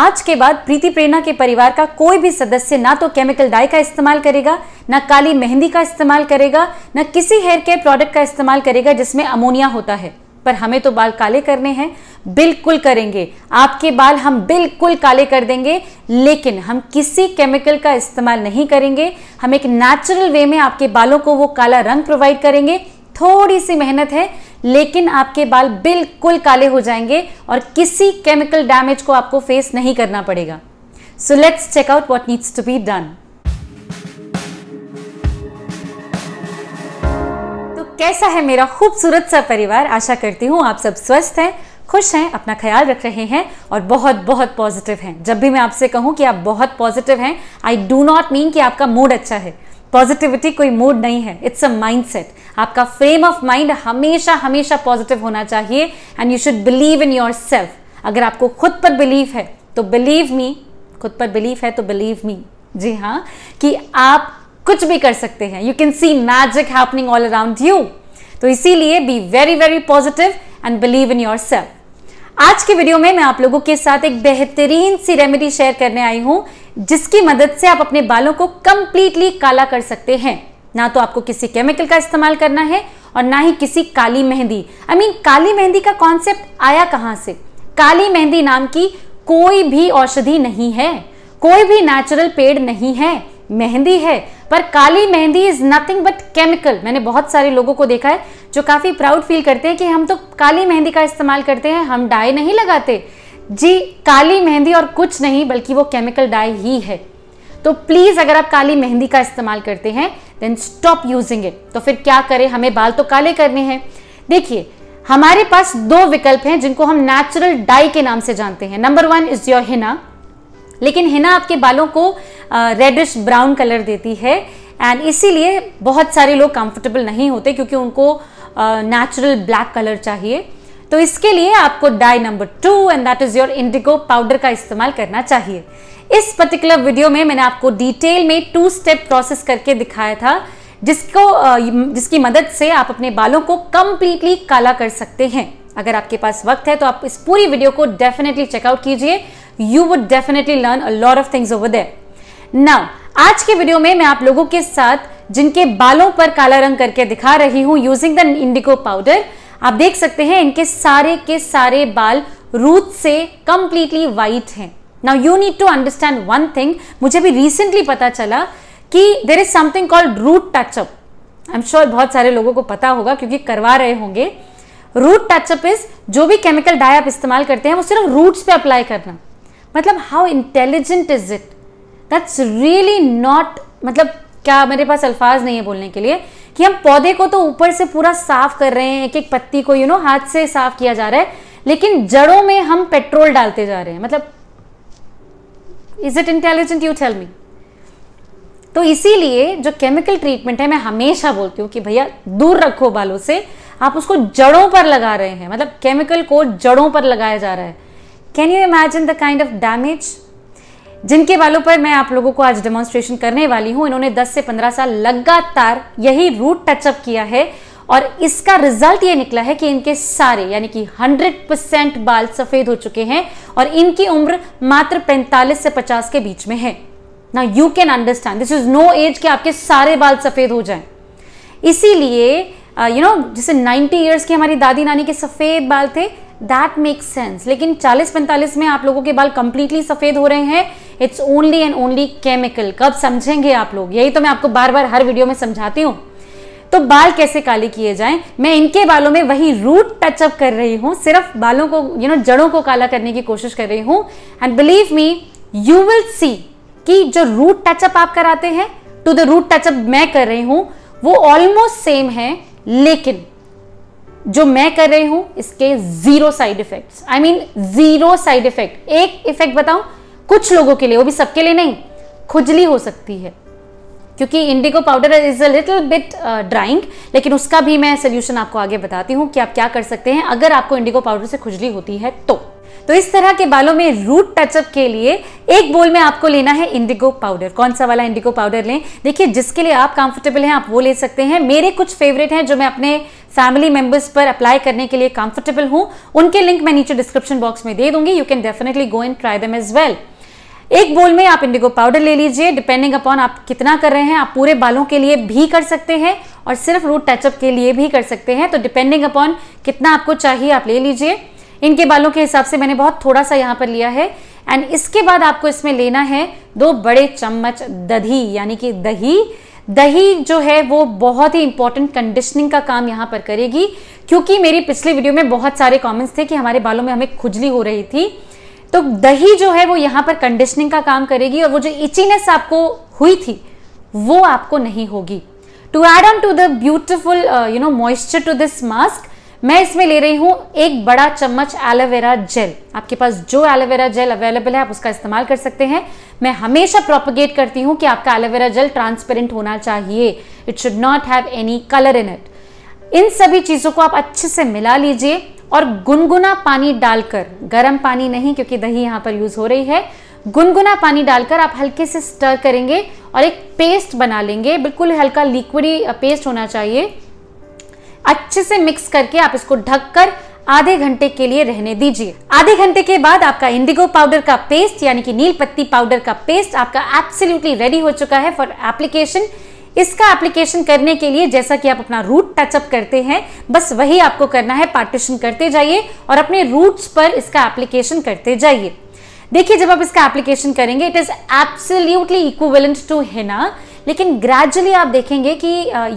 आज के बाद प्रीति प्रेरणा के परिवार का कोई भी सदस्य ना तो केमिकल डाई का इस्तेमाल करेगा ना काली मेहंदी का इस्तेमाल करेगा ना किसी हेयर केयर प्रोडक्ट का इस्तेमाल करेगा जिसमें अमोनिया होता है पर हमें तो बाल काले करने हैं बिल्कुल करेंगे आपके बाल हम बिल्कुल काले कर देंगे लेकिन हम किसी केमिकल का इस्तेमाल नहीं करेंगे हम एक नेचुरल वे में आपके बालों को वो काला रंग प्रोवाइड करेंगे थोड़ी सी मेहनत है लेकिन आपके बाल बिल्कुल काले हो जाएंगे और किसी केमिकल डैमेज को आपको फेस नहीं करना पड़ेगा so let's check out what needs to be done तो कैसा है मेरा खूबसूरत सा परिवार आशा करती हूँ आप सब स्वस्थ हैं खुश हैं अपना ख्याल रख रहे हैं और बहुत बहुत पॉजिटिव हैं जब भी मैं आपसे कहूँ कि आप बहुत पॉजिटिव हैं आई डू नॉट मीन कि आपका मूड अच्छा है पॉजिटिविटी कोई मूड नहीं है इट्स अ माइंडसेट आपका फ्रेम ऑफ माइंड हमेशा हमेशा पॉजिटिव होना चाहिए and you should believe in yourself अगर आपको खुद पर बिलीव है तो बिलीव मी खुद पर बिलीव है तो बिलीव मी जी हाँ कि आप कुछ भी कर सकते हैं you can see magic happening all around you तो इसीलिए be very very positive and believe in yourself आज के वीडियो में मैं आप लोगों के साथ एक बेहतरीन सी रेमेडी शेयर करने आई हूं जिसकी मदद से आप अपने बालों को कंप्लीटली काला कर सकते हैं ना तो आपको किसी केमिकल का इस्तेमाल करना है और ना ही किसी काली मेहंदी आई I मीन mean, काली मेहंदी का कॉन्सेप्ट आया कहां से काली मेहंदी नाम की कोई भी औषधि नहीं है कोई भी नेचुरल पेड़ नहीं है मेहंदी है पर काली मेहंदी इज नथिंग बट केमिकल मैंने बहुत सारे लोगों को देखा है जो काफ़ी प्राउड फील करते हैं कि हम तो काली मेहंदी का इस्तेमाल करते हैं हम डाई नहीं लगाते जी काली मेहंदी और कुछ नहीं बल्कि वो केमिकल डाई ही है तो प्लीज अगर आप काली मेहंदी का इस्तेमाल करते हैं देन स्टॉप यूजिंग इट तो फिर क्या करें हमें बाल तो काले करने हैं देखिए हमारे पास दो विकल्प हैं जिनको हम नेचुरल डाई के नाम से जानते हैं number one is your henna लेकिन हिना आपके बालों को रेडिश ब्राउन कलर देती है एंड इसीलिए बहुत सारे लोग कंफर्टेबल नहीं होते क्योंकि उनको नेचुरल ब्लैक कलर चाहिए तो इसके लिए आपको dye number two and that is your indigo powder का इस्तेमाल करना चाहिए इस पर्टिकुलर वीडियो में मैंने आपको डिटेल में टू स्टेप प्रोसेस करके दिखाया था जिसको जिसकी मदद से आप अपने बालों को कंप्लीटली काला कर सकते हैं अगर आपके पास वक्त है तो आप इस पूरी वीडियो को डेफिनेटली चेकआउट कीजिए you would definitely learn a lot of things over there now आज के वीडियो में मैं आप लोगों के साथ जिनके बालों पर काला रंग करके दिखा रही हूं यूजिंग द इंडिगो पाउडर आप देख सकते हैं इनके सारे के सारे बाल रूट से कंप्लीटली वाइट हैं now you need to understand one thing मुझे भी रिसेंटली पता चला कि there is something called root touch up I am sure बहुत सारे लोगों को पता होगा क्योंकि करवा रहे होंगे रूट टचअप इज जो भी केमिकल डाई आप इस्तेमाल करते हैं वो सिर्फ रूट्स पे अप्लाई करना मतलब how intelligent is it that's really not मतलब क्या मेरे पास अल्फाज नहीं है बोलने के लिए कि हम पौधे को तो ऊपर से पूरा साफ कर रहे हैं एक एक पत्ती को यू नो हाथ से साफ किया जा रहा है लेकिन जड़ों में हम पेट्रोल डालते जा रहे हैं मतलब is it intelligent you tell me तो इसीलिए जो केमिकल ट्रीटमेंट है मैं हमेशा बोलती हूँ कि भैया दूर रखो बालों से आप उसको जड़ों पर लगा रहे हैं मतलब केमिकल को जड़ों पर लगाया जा रहा है can you imagine the kind of damage जिनके बालों पर मैं आप लोगों को आज डेमोन्स्ट्रेशन करने वाली हूं इन्होंने 10 से 15 साल लगातार यही रूट टचअप किया है और इसका रिजल्ट ये निकला है कि इनके सारे यानी कि 100 परसेंट बाल सफेद हो चुके हैं और इनकी उम्र मात्र 45 से 50 के बीच में है ना you can understand this is no age कि आपके सारे बाल सफेद हो जाए इसीलिए यू uh, नो जैसे 90 ईयर्स की हमारी दादी नानी के सफेद बाल थे दैट मेक्स सेंस लेकिन 40-45 में आप लोगों के बाल कंप्लीटली सफ़ेद हो रहे हैं it's only and only chemical कब समझेंगे आप लोग यही तो मैं आपको बार बार हर वीडियो में समझाती हूँ तो बाल कैसे काले किए जाएं मैं इनके बालों में वही रूट टचअप कर रही हूँ सिर्फ बालों को यू you नो know, जड़ों को काला करने की कोशिश कर रही हूँ and believe me you will see कि जो रूट टचअप आप कराते हैं टू द रूट टचअप मैं कर रही हूँ वो ऑलमोस्ट सेम है लेकिन जो मैं कर रही हूं इसके zero side effects I mean zero side effect एक इफेक्ट बताऊं कुछ लोगों के लिए वो भी सबके लिए नहीं खुजली हो सकती है क्योंकि indigo powder is a little bit drying लेकिन उसका भी मैं सोल्यूशन आपको आगे बताती हूं कि आप क्या कर सकते हैं अगर आपको इंडिगो पाउडर से खुजली होती है तो तो इस तरह के बालों में रूट टचअप के लिए एक बोल में आपको लेना है इंडिगो पाउडर कौन सा वाला इंडिगो पाउडर लें देखिए जिसके लिए आप कंफर्टेबल हैं आप वो ले सकते हैं मेरे कुछ फेवरेट हैं जो मैं अपने फैमिली मेंबर्स पर अप्लाई करने के लिए कंफर्टेबल हूं उनके लिंक मैं नीचे डिस्क्रिप्शन बॉक्स में दे दूंगी you can definitely go and try them as well एक बोल में आप इंडिगो पाउडर ले लीजिए डिपेंडिंग अपॉन आप कितना कर रहे हैं आप पूरे बालों के लिए भी कर सकते हैं और सिर्फ रूट टचअप के लिए भी कर सकते हैं तो डिपेंडिंग अपॉन कितना आपको चाहिए आप ले लीजिए इनके बालों के हिसाब से मैंने बहुत थोड़ा सा यहाँ पर लिया है एंड इसके बाद आपको इसमें लेना है दो बड़े चम्मच दही यानी कि दही दही जो है वो बहुत ही इंपॉर्टेंट कंडीशनिंग का काम यहाँ पर करेगी क्योंकि मेरी पिछली वीडियो में बहुत सारे कमेंट्स थे कि हमारे बालों में हमें खुजली हो रही थी तो दही जो है वो यहाँ पर कंडीशनिंग का काम करेगी और वो जो इचीनेस आपको हुई थी वो आपको नहीं होगी to add on to the beautiful you know moisture to this mask मैं इसमें ले रही हूँ एक बड़ा चम्मच एलोवेरा जेल आपके पास जो एलोवेरा जेल अवेलेबल है आप उसका इस्तेमाल कर सकते हैं मैं हमेशा प्रोपोगेट करती हूँ कि आपका एलोवेरा जेल ट्रांसपेरेंट होना चाहिए it should not have any colour in it इन सभी चीज़ों को आप अच्छे से मिला लीजिए और गुनगुना पानी डालकर गर्म पानी नहीं क्योंकि दही यहाँ पर यूज़ हो रही है गुनगुना पानी डालकर आप हल्के से स्टर करेंगे और एक पेस्ट बना लेंगे बिल्कुल हल्का लिक्विडी पेस्ट uh, होना चाहिए अच्छे से मिक्स करके आप इसको ढककर आधे घंटे के लिए रहने दीजिए आधे घंटे के बाद आपका इंडिगो पाउडर का पेस्ट यानी कि नील पत्ती पाउडर का पेस्ट आपका एब्सोल्युटली रेडी हो चुका है फॉर एप्लीकेशन इसका एप्लीकेशन करने के लिए जैसा कि आप अपना रूट टचअप करते हैं बस वही आपको करना है पार्टीशन करते जाइए और अपने रूट्स पर इसका एप्लीकेशन करते जाइए देखिए जब आप इसका एप्लीकेशन करेंगे it is absolutely equivalent to henna लेकिन ग्रेजुअली आप देखेंगे कि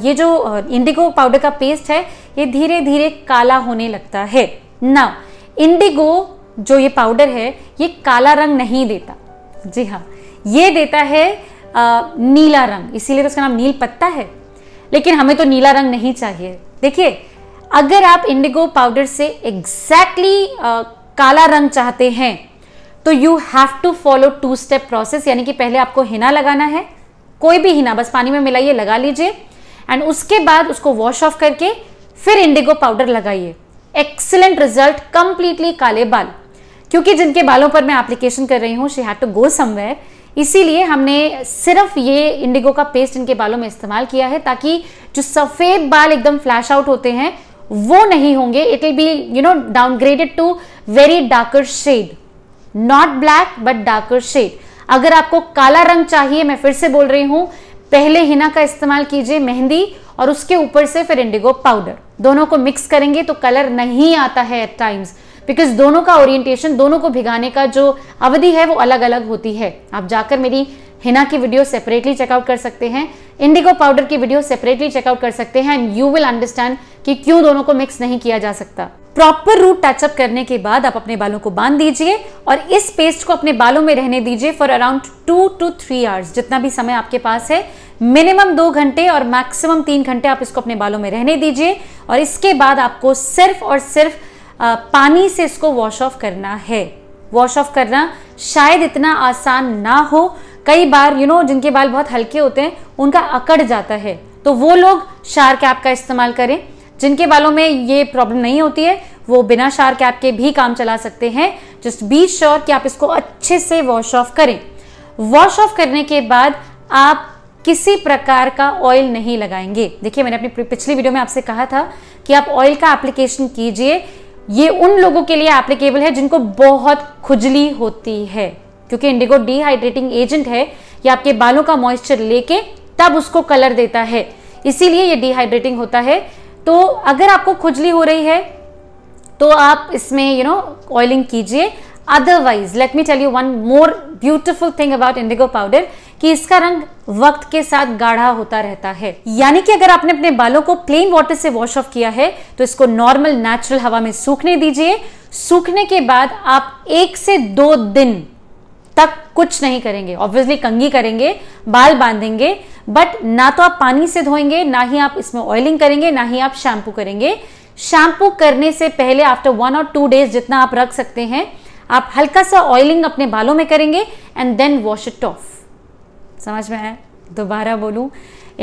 ये जो इंडिगो पाउडर का पेस्ट है ये धीरे धीरे काला होने लगता है ना इंडिगो जो ये पाउडर है ये काला रंग नहीं देता जी हाँ ये देता है आ, नीला रंग इसीलिए तो उसका नाम नील पत्ता है लेकिन हमें तो नीला रंग नहीं चाहिए देखिए अगर आप इंडिगो पाउडर से एग्जैक्टली exactly, काला रंग चाहते हैं तो you have to follow two step process यानी कि पहले आपको हिना लगाना है कोई भी हिना बस पानी में मिलाइए लगा लीजिए एंड उसके बाद उसको वॉश ऑफ करके फिर इंडिगो पाउडर लगाइए एक्सलेंट रिजल्ट कंप्लीटली काले बाल क्योंकि जिनके बालों पर मैं एप्लीकेशन कर रही हूँ she had to go somewhere इसीलिए हमने सिर्फ ये इंडिगो का पेस्ट इनके बालों में इस्तेमाल किया है ताकि जो सफ़ेद बाल एकदम फ्लैश आउट होते हैं वो नहीं होंगे it will be you know downgraded to very darker shade not black but darker shade अगर आपको काला रंग चाहिए मैं फिर से बोल रही हूँ पहले हिना का इस्तेमाल कीजिए मेहंदी और उसके ऊपर से फिर इंडिगो पाउडर दोनों को मिक्स करेंगे तो कलर नहीं आता है एट टाइम्स बिकॉज दोनों का ओरिएंटेशन दोनों को भिगाने का जो अवधि है वो अलग अलग होती है आप जाकर मेरी हिना की वीडियो सेपरेटली चेकआउट कर सकते हैं इंडिगो पाउडर की वीडियो सेपरेटली चेकआउट कर सकते हैं एंड यू विल अंडरस्टैंड कि क्यों दोनों को मिक्स नहीं किया जा सकता प्रॉपर रूट टचअप करने के बाद आप अपने बालों को बांध दीजिए और इस पेस्ट को अपने बालों में रहने दीजिए for around two two three hours जितना भी समय आपके पास है मिनिमम दो घंटे और मैक्सिमम तीन घंटे आप इसको अपने बालों में रहने दीजिए और इसके बाद आपको सिर्फ और सिर्फ पानी से इसको वॉश ऑफ करना है वॉश ऑफ करना शायद इतना आसान ना हो कई बार यू नो जिनके बाल बहुत हल्के होते हैं उनका अकड़ जाता है तो वो लोग शार्क ऐप का इस्तेमाल करें जिनके बालों में ये प्रॉब्लम नहीं होती है वो बिना शार्क ऐप के भी काम चला सकते हैं जस्ट बी श्योर कि आप इसको अच्छे से वॉश ऑफ करें वॉश ऑफ करने के बाद आप किसी प्रकार का ऑयल नहीं लगाएंगे देखिए मैंने अपनी पिछली वीडियो में आपसे कहा था कि आप ऑयल का एप्लीकेशन कीजिए ये उन लोगों के लिए एप्लीकेबल है जिनको बहुत खुजली होती है क्योंकि इंडिगो डिहाइड्रेटिंग एजेंट है ये आपके बालों का मॉइस्चर लेके तब उसको कलर देता है इसीलिए ये डिहाइड्रेटिंग होता है तो अगर आपको खुजली हो रही है तो आप इसमें यू नो ऑयलिंग कीजिए otherwise let me tell you one more beautiful thing about indigo powder कि इसका रंग वक्त के साथ गाढ़ा होता रहता है यानी कि अगर आपने अपने बालों को प्लेन वाटर से वॉश ऑफ किया है तो इसको नॉर्मल नेचुरल हवा में सूखने दीजिए सूखने के बाद आप एक से दो दिन तक कुछ नहीं करेंगे ऑब्वियसली कंगी करेंगे बाल बांधेंगे बट ना तो आप पानी से धोएंगे ना ही आप इसमें ऑयलिंग करेंगे ना ही आप शैम्पू करेंगे शैम्पू करने से पहले आफ्टर वन और टू डेज जितना आप रख सकते हैं आप हल्का सा ऑयलिंग अपने बालों में करेंगे and then wash it off समझ में आया दोबारा बोलूँ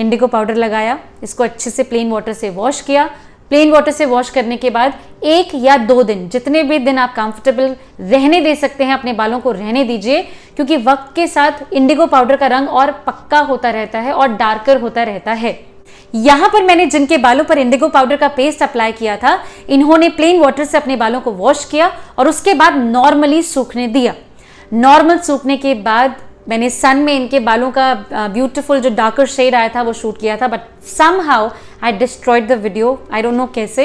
इंडिगो पाउडर लगाया इसको अच्छे से प्लेन वाटर से वॉश किया प्लेन वाटर से वॉश करने के बाद एक या दो दिन जितने भी दिन आप कंफर्टेबल रहने दे सकते हैं अपने बालों को रहने दीजिए क्योंकि वक्त के साथ इंडिगो पाउडर का रंग और पक्का होता रहता है और डार्कर होता रहता है यहां पर मैंने जिनके बालों पर इंडिगो पाउडर का पेस्ट अप्लाई किया था इन्होंने प्लेन वाटर से अपने बालों को वॉश किया और उसके बाद नॉर्मली सूखने दिया नॉर्मल सूखने के बाद मैंने सन में इनके बालों का ब्यूटीफुल जो डार्कर शेड आया था वो शूट किया था but somehow I destroyed the video I don't know कैसे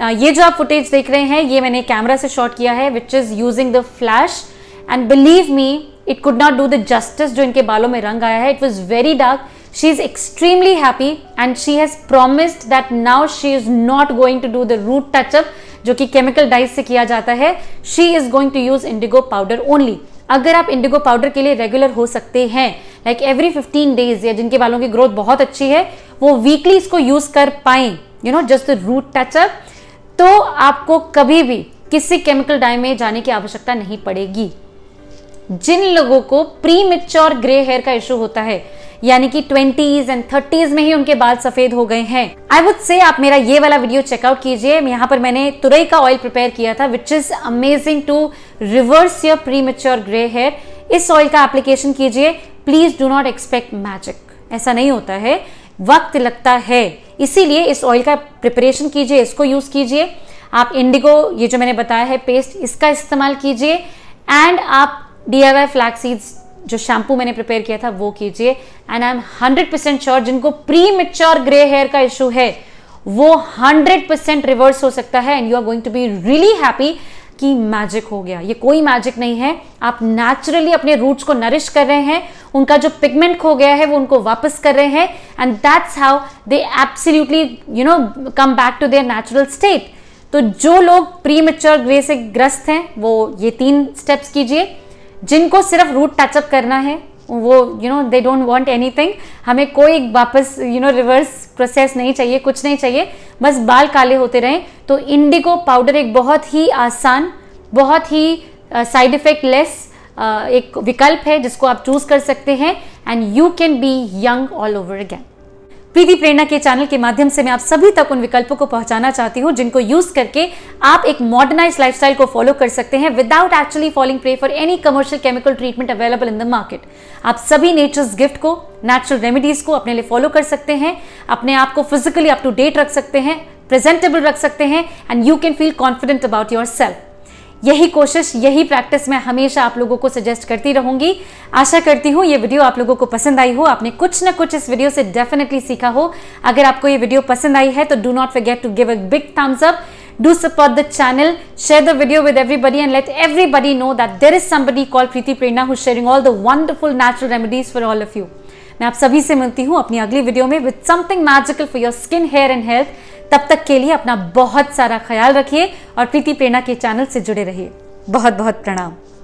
ये जो आप फुटेज देख रहे हैं ये मैंने कैमरा से शॉट किया है which is using the flash and believe me it could not do the justice जो इनके बालों में रंग आया है it was very dark she is extremely happy and she has promised that now she is not going to do the root touch up जो कि chemical dyes से किया जाता है she is going to use indigo powder only अगर आप indigo powder के लिए रेगुलर हो सकते हैं लाइक एवरी फिफ्टीन डेज या जिनके बालों की ग्रोथ बहुत अच्छी है वो वीकली इसको यूज कर पाए you know just root touch up तो आपको कभी भी किसी केमिकल डाई में जाने की आवश्यकता नहीं पड़ेगी जिन लोगों को प्री मिच्योर ग्रे हेयर का इश्यू होता है यानी कि ट्वेंटीज एंड थर्टीज में ही उनके बाल सफेद हो गए हैं आई वुड से आप मेरा ये वाला वीडियो चेकआउट कीजिए यहाँ पर मैंने तुरई का ऑयल प्रिपेयर किया था which is amazing to reverse your premature grey hair इस ऑयल का एप्लीकेशन कीजिए please do not expect magic ऐसा नहीं होता है वक्त लगता है इसीलिए इस ऑयल का प्रिपरेशन कीजिए इसको यूज कीजिए आप इंडिगो ये जो मैंने बताया है पेस्ट इसका इस्तेमाल कीजिए एंड आप डी आई वाई फ्लैक्सीड्स जो शैम्पू मैंने प्रिपेयर किया था वो कीजिए and I am hundred percent sure जिनको प्री मिच्योर ग्रे हेयर का इशू है वो हंड्रेड परसेंट रिवर्स हो सकता है and you are going to be really happy कि मैजिक हो गया ये कोई मैजिक नहीं है आप नेचुरली अपने रूट्स को नरिश कर रहे हैं उनका जो पिगमेंट खो गया है वो उनको वापस कर रहे हैं and that's how they absolutely you know come back to their natural state तो जो लोग प्री मेच्योर ग्रे से ग्रस्त हैं वो ये तीन स्टेप्स कीजिए जिनको सिर्फ रूट टचअप करना है वो you know they don't want anything हमें कोई वापस यू नो रिवर्स प्रोसेस नहीं चाहिए कुछ नहीं चाहिए बस बाल काले होते रहें तो इंडिगो पाउडर एक बहुत ही आसान बहुत ही साइड इफ़ेक्ट लेस एक विकल्प है जिसको आप चूज़ कर सकते हैं and you can be young all over again PD Prerna के चैनल के माध्यम से मैं आप सभी तक उन विकल्पों को पहुंचाना चाहती हूँ जिनको यूज करके आप एक मॉडर्नाइज लाइफस्टाइल को फॉलो कर सकते हैं without actually following pray for any commercial chemical treatment available in the market आप सभी नेचर्स गिफ्ट को नेचुरल रेमेडीज को अपने लिए फॉलो कर सकते हैं अपने आप को फिजिकली अप टू डेट रख सकते हैं प्रेजेंटेबल रख सकते हैं and you can feel confident about yourself यही कोशिश यही प्रैक्टिस मैं हमेशा आप लोगों को सजेस्ट करती रहूंगी आशा करती हूँ ये वीडियो आप लोगों को पसंद आई हो आपने कुछ ना कुछ इस वीडियो से डेफिनेटली सीखा हो अगर आपको ये वीडियो पसंद आई है तो do not forget to give a big thumbs up do support the channel share the video with everybody and let everybody know that there is somebody called Preeti Prerna who's sharing all the wonderful natural remedies for all of you मैं आप सभी से मिलती हूँ अपनी अगली video में with something magical for your skin hair and health तब तक के लिए अपना बहुत सारा ख्याल रखिए और प्रीति प्रेरणा के चैनल से जुड़े रहिए बहुत बहुत प्रणाम